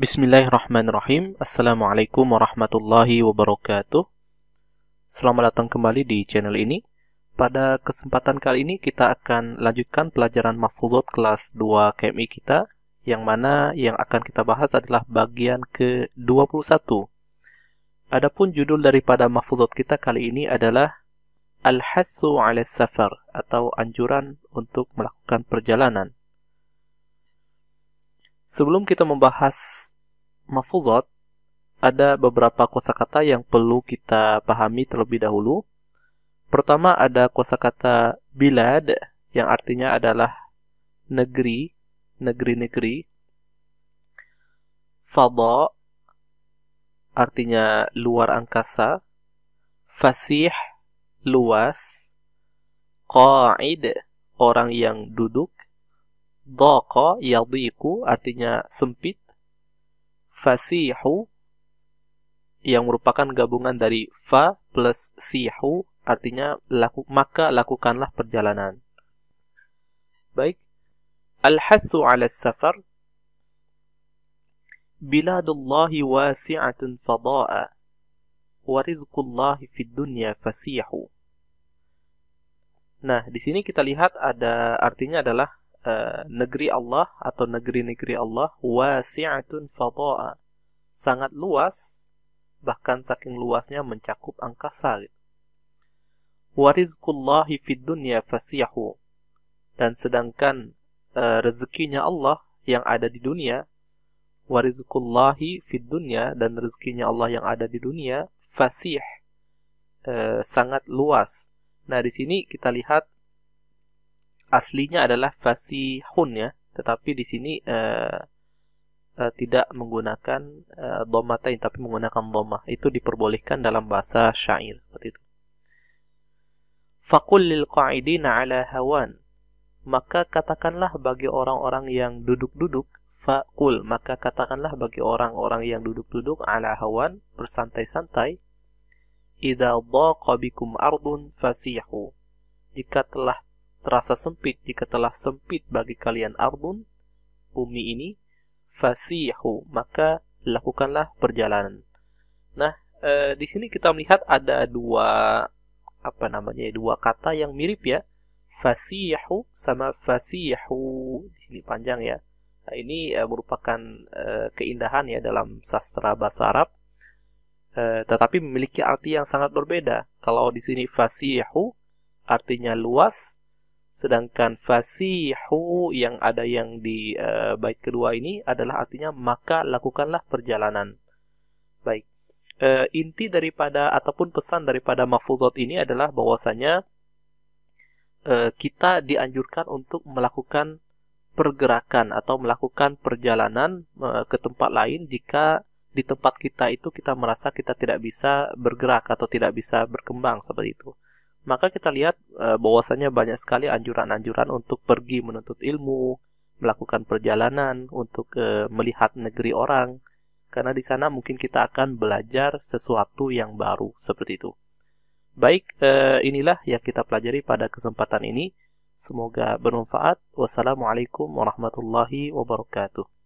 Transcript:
Bismillahirrahmanirrahim. Assalamualaikum warahmatullahi wabarakatuh. Selamat datang kembali di channel ini. Pada kesempatan kali ini kita akan lanjutkan pelajaran mafuzot kelas 2 KMI kita, yang mana yang akan kita bahas adalah bagian ke-21. Adapun judul daripada mafuzot kita kali ini adalah Al-Hassu al Safar atau anjuran untuk melakukan perjalanan. Sebelum kita membahas mafuzot, ada beberapa kosakata yang perlu kita pahami terlebih dahulu. Pertama ada kosakata bilad yang artinya adalah negeri, negeri-negeri. Fada artinya luar angkasa. Fasih luas. Qa'id orang yang duduk. Doko yadiku artinya sempit. Fasihu yang merupakan gabungan dari fa plus sihu artinya laku, maka lakukanlah perjalanan. Baik. al hassu 'ala safar Biladullahi wasi'atun fada'a wa rizqullahi fid dunya fasihu. Nah, di sini kita lihat ada artinya adalah Eh, negeri Allah atau negeri-negeri Allah wasi'atun fadha'a. Sangat luas bahkan saking luasnya mencakup angkasa. Gitu. Warizqullahi fid dunya fasiyahu. Dan sedangkan uh, rezekinya Allah yang ada di dunia warizqullahi fid dunya dan rezekinya Allah yang ada di dunia fasih uh, sangat luas. Nah, di sini kita lihat aslinya adalah fasihun ya, tetapi di sini uh, uh, tidak menggunakan uh, eh, domatain tapi menggunakan domah. Itu diperbolehkan dalam bahasa syair seperti itu. Fakul lil qaidina ala hawan. Maka katakanlah bagi orang-orang yang duduk-duduk fakul maka katakanlah bagi orang-orang yang duduk-duduk ala hawan bersantai-santai idza dhaqa bikum ardun fasihu jika telah terasa sempit jika telah sempit bagi kalian ardun, bumi ini, fasihu, maka lakukanlah perjalanan. Nah, e, di sini kita melihat ada dua apa namanya dua kata yang mirip ya. Fasihu sama fasihu. Di sini panjang ya. Nah, ini e, merupakan e, keindahan ya dalam sastra bahasa Arab. E, tetapi memiliki arti yang sangat berbeda. Kalau di sini fasihu artinya luas, Sedangkan fasihu yang ada yang di e, bait kedua ini adalah artinya maka lakukanlah perjalanan. Baik. E, inti daripada ataupun pesan daripada mafuzot ini adalah bahwasanya e, kita dianjurkan untuk melakukan pergerakan atau melakukan perjalanan e, ke tempat lain jika di tempat kita itu kita merasa kita tidak bisa bergerak atau tidak bisa berkembang seperti itu maka kita lihat e, bahwasannya banyak sekali anjuran-anjuran untuk pergi menuntut ilmu, melakukan perjalanan untuk eh, melihat negeri orang, karena di sana mungkin kita akan belajar sesuatu yang baru seperti itu. Baik, eh, inilah yang kita pelajari pada kesempatan ini. Semoga bermanfaat. Wassalamualaikum warahmatullahi wabarakatuh.